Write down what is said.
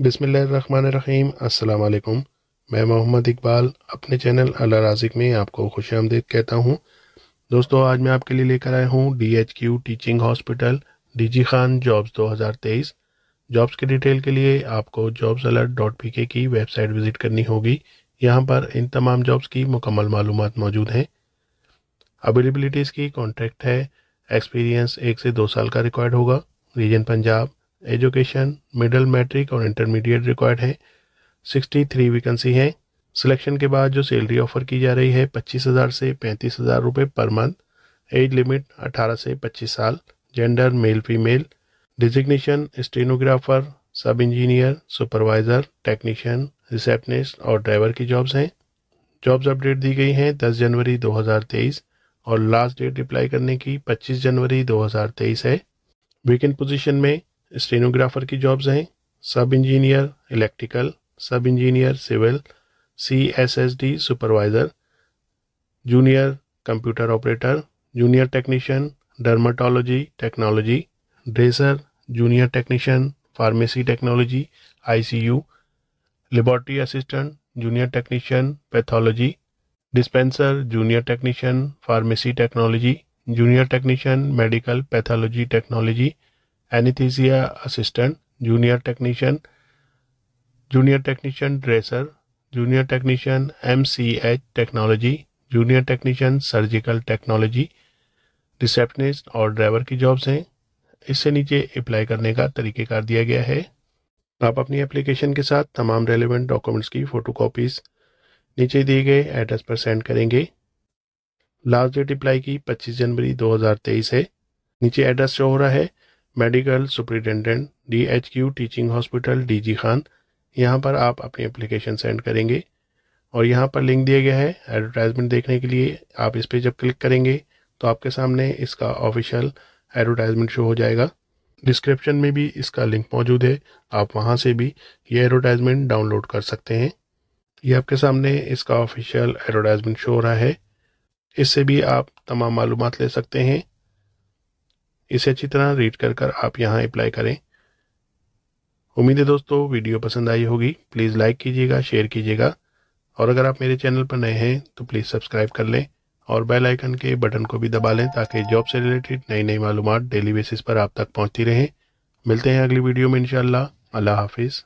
बिसमीम् अल्लाम मैं मोहम्मद इकबाल अपने चैनल अला राजिक में आपको खुश आमदीद कहता हूँ दोस्तों आज मैं आपके लिए लेकर आया हूँ D H Q teaching hospital D G Khan jobs 2023 jobs की डिटेल के लिए आपको जॉब्स अलर्ट डॉट पी के की वेबसाइट विज़िट करनी होगी यहाँ पर इन तमाम जॉब्स की मुकम्मल मालूम मौजूद हैं अवेलेबलिटीज़ की कॉन्ट्रैक्ट है एक्सपीरियंस एक से दो साल का रिक्वायर्ड होगा region Punjab education middle matric और इंटरमीडिएट रिक्वायर्ड है सिक्सटी थ्री वैकेंसी हैं सिलेक्शन के बाद जो सैलरी ऑफर की जा रही है पच्चीस हज़ार से पैंतीस हज़ार रुपये पर मंथ एज लिमिट अठारह से पच्चीस साल gender male female designation stenographer sub engineer supervisor technician receptionist और ड्राइवर की जॉब्स हैं जॉब्स अपडेट दी गई हैं 10 जनवरी 2023 और लास्ट डेट अप्लाई करने की 25 जनवरी 2023 है वेकेंट पोजीशन में स्टेनोग्राफर की जॉब्स हैं sub engineer electrical sub engineer civil C S S D supervisor junior computer operator junior technician dermatology technology dresser junior technician pharmacy technology ICU laboratory assistant junior technician pathology dispenser junior technician pharmacy technology junior technician medical pathology technology anaesthesia assistant junior technician junior technician dresser junior technician M C H technology junior technician surgical technology receptionist और driver की jobs हैं इससे नीचे apply करने का तरीके car दिया गया है आप अपनी एप्लीकेशन के साथ तमाम रेलिवेंट डॉक्यूमेंट्स की फ़ोटोकॉपीज़ नीचे दिए गए एड्रेस पर सेंड करेंगे लास्ट डेट अप्लाई की 25 जनवरी 2023 है नीचे एड्रेस शो हो रहा है medical superintendent D H Q teaching hospital D G Khan यहाँ पर आप अपनी एप्लीकेशन सेंड करेंगे और यहाँ पर लिंक दिया गया है एडवर्टाइजमेंट देखने के लिए आप इस पर जब क्लिक करेंगे तो आपके सामने इसका ऑफिशियल एडवर्टाइजमेंट शो हो जाएगा डिस्क्रिप्शन में भी इसका लिंक मौजूद है आप वहाँ से भी ये एडवर्टाइजमेंट डाउनलोड कर सकते हैं ये आपके सामने इसका ऑफिशियल एडवर्टाइजमेंट शो हो रहा है इससे भी आप तमाम मालूम ले सकते हैं इसे अच्छी तरह रीड कर कर आप यहाँ अप्लाई करें उम्मीद है दोस्तों वीडियो पसंद आई होगी प्लीज़ लाइक कीजिएगा शेयर कीजिएगा और अगर आप मेरे चैनल पर नए हैं तो प्लीज़ सब्सक्राइब कर लें और बेल आइकन के बटन को भी दबा लें ताकि जॉब से रिलेटेड नई नई मालूम डेली बेसिस पर आप तक पहुँचती रहें मिलते हैं अगली वीडियो में इनशाला अल्लाह हाफिज़